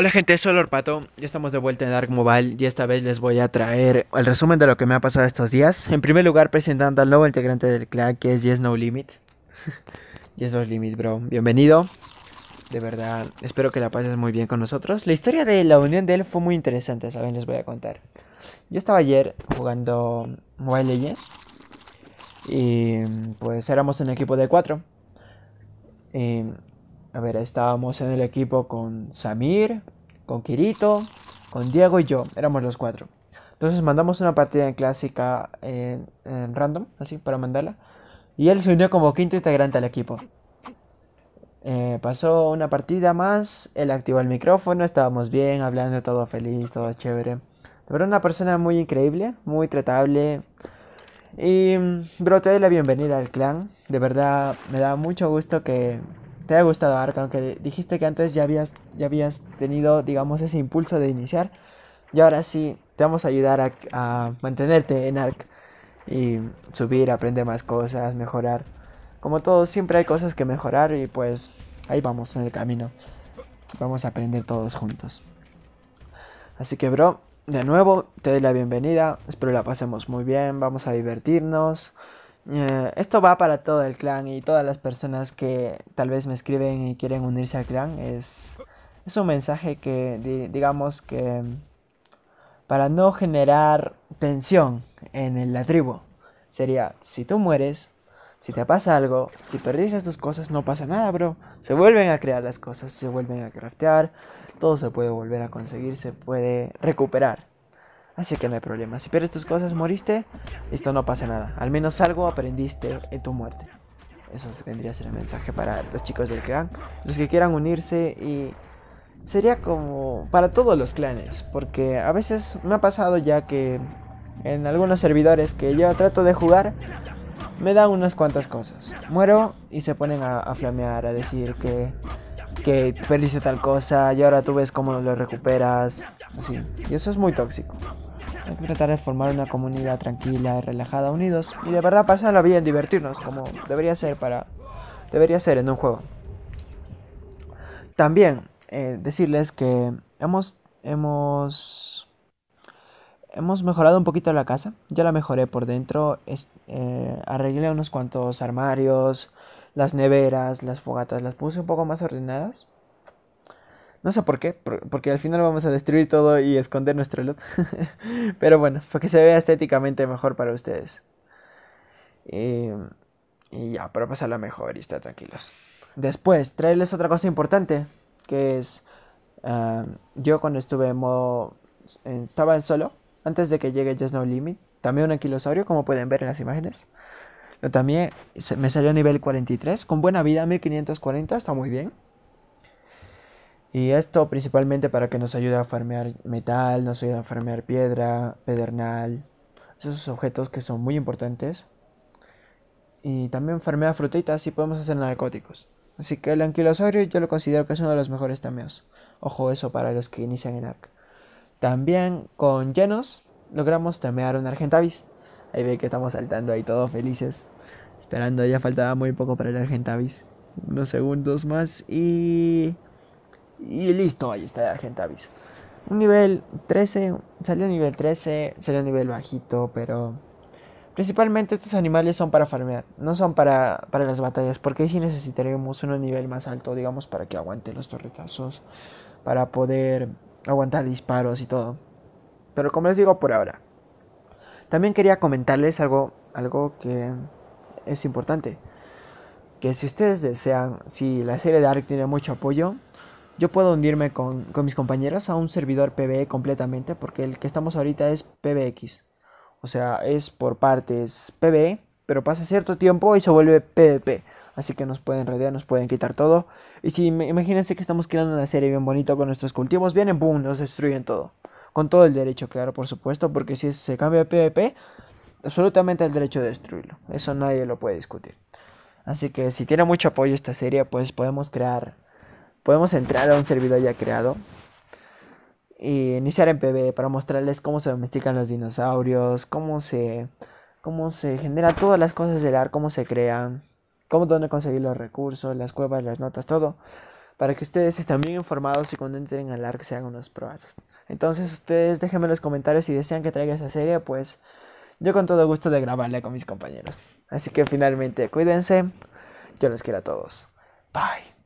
Hola gente, soy Lorpato, ya estamos de vuelta en Dark Mobile y esta vez les voy a traer el resumen de lo que me ha pasado estos días. En primer lugar presentando al nuevo integrante del clan que es Yes No Limit. yes No Limit, bro, bienvenido. De verdad, espero que la pases muy bien con nosotros. La historia de la unión de él fue muy interesante, saben, les voy a contar. Yo estaba ayer jugando Mobile Legends y pues éramos un equipo de cuatro. Y eh, a ver, estábamos en el equipo con Samir, con Kirito, con Diego y yo. Éramos los cuatro. Entonces mandamos una partida en clásica en, random, así, para mandarla. Y él se unió como quinto integrante al equipo. Eh, pasó una partida más, él activó el micrófono, estábamos bien, hablando, todo feliz, todo chévere. Pero una persona muy increíble, muy tratable. Y mm, bro, te doy la bienvenida al clan. De verdad, me da mucho gusto que te haya gustado Ark, aunque dijiste que antes ya habías, ya habías tenido, digamos, ese impulso de iniciar. Y ahora sí, te vamos a ayudar a, a mantenerte en Ark y subir, aprender más cosas, mejorar. Como todo, siempre hay cosas que mejorar y pues ahí vamos en el camino. Vamos a aprender todos juntos. Así que, bro, de nuevo te doy la bienvenida. Espero la pasemos muy bien, vamos a divertirnos. Eh, esto va para todo el clan y todas las personas que tal vez me escriben y quieren unirse al clan. Es, un mensaje que digamos que para no generar tensión en la tribu. Sería, si tú mueres, si te pasa algo, si perdiste tus cosas, no pasa nada, bro. Se vuelven a crear las cosas, se vuelven a craftear, todo se puede volver a conseguir, se puede recuperar. Así que no hay problema. Si pierdes tus cosas, moriste, esto no pasa nada. Al menos algo aprendiste en tu muerte. Eso vendría a ser el mensaje para los chicos del clan. Los que quieran unirse y... Sería como para todos los clanes. Porque a veces me ha pasado ya que en algunos servidores que yo trato de jugar, me dan unas cuantas cosas. Muero y se ponen a, flamear, a decir que, perdiste tal cosa y ahora tú ves cómo lo recuperas. Y eso es muy tóxico. Hay que tratar de formar una comunidad tranquila, y relajada, unidos y de verdad pasarla bien, divertirnos como debería ser para debería ser en un juego. También eh, decirles que hemos hemos hemos mejorado un poquito la casa. Ya la mejoré por dentro. Eh, arreglé unos cuantos armarios, las neveras, las fogatas. Las puse un poco más ordenadas. No sé por qué, porque al final vamos a destruir todo y esconder nuestro loot. Pero bueno, para que se vea estéticamente mejor para ustedes. Eh, y, ya, para pasarla mejor y está tranquilos. Después, traerles otra cosa importante, que es... Ah, yo cuando estuve en modo... Estaba en solo, antes de que llegue Just No Limit. También un anquilosaurio, como pueden ver en las imágenes. pero también me salió a nivel 43, con buena vida, 1540, está muy bien. Y esto principalmente para que nos ayude a farmear metal, nos ayude a farmear piedra, pedernal, esos objetos que son muy importantes. Y también farmea frutitas y podemos hacer narcóticos. Así que el anquilosaurio yo lo considero que es uno de los mejores tameos. Ojo eso para los que inician en ARC. También con llenos logramos tamear un Argentavis. Ahí ve que estamos saltando ahí todos felices. Esperando, ya faltaba muy poco para el Argentavis. Unos segundos más y... Y listo, ahí está la gente aviso Un nivel 13, salió a nivel 13, salió nivel bajito, pero principalmente estos animales son para farmear, no son para, para las batallas, porque ahí sí necesitaremos un nivel más alto, digamos, para que aguante los torretazos, para poder aguantar disparos y todo. Pero como les digo por ahora, también quería comentarles algo, algo que es importante. Que si ustedes desean, si la serie de Ark tiene mucho apoyo, yo puedo hundirme con, mis compañeras a un servidor PBE completamente porque el que estamos ahorita es PBX. O sea, es por partes PBE, pero pasa cierto tiempo y se vuelve PvP. Así que nos pueden rodear, nos pueden quitar todo. Y si imagínense que estamos creando una serie bien bonita con nuestros cultivos, vienen, boom, nos destruyen todo. Con todo el derecho, claro, por supuesto, porque si se cambia a PvP, absolutamente el derecho de destruirlo. Eso nadie lo puede discutir. Así que si tiene mucho apoyo esta serie, pues podemos crear podemos entrar a un servidor ya creado y iniciar en PB para mostrarles cómo se domestican los dinosaurios, cómo se cómo se genera todas las cosas del ar, cómo se crean, cómo dónde conseguir los recursos, las cuevas, las notas, todo, para que ustedes estén bien informados y cuando entren al ARC se hagan unos pruebas. Entonces ustedes déjenme en los comentarios si desean que traiga esa serie, pues yo con todo gusto de grabarla con mis compañeros. Así que finalmente cuídense, yo los quiero a todos. Bye.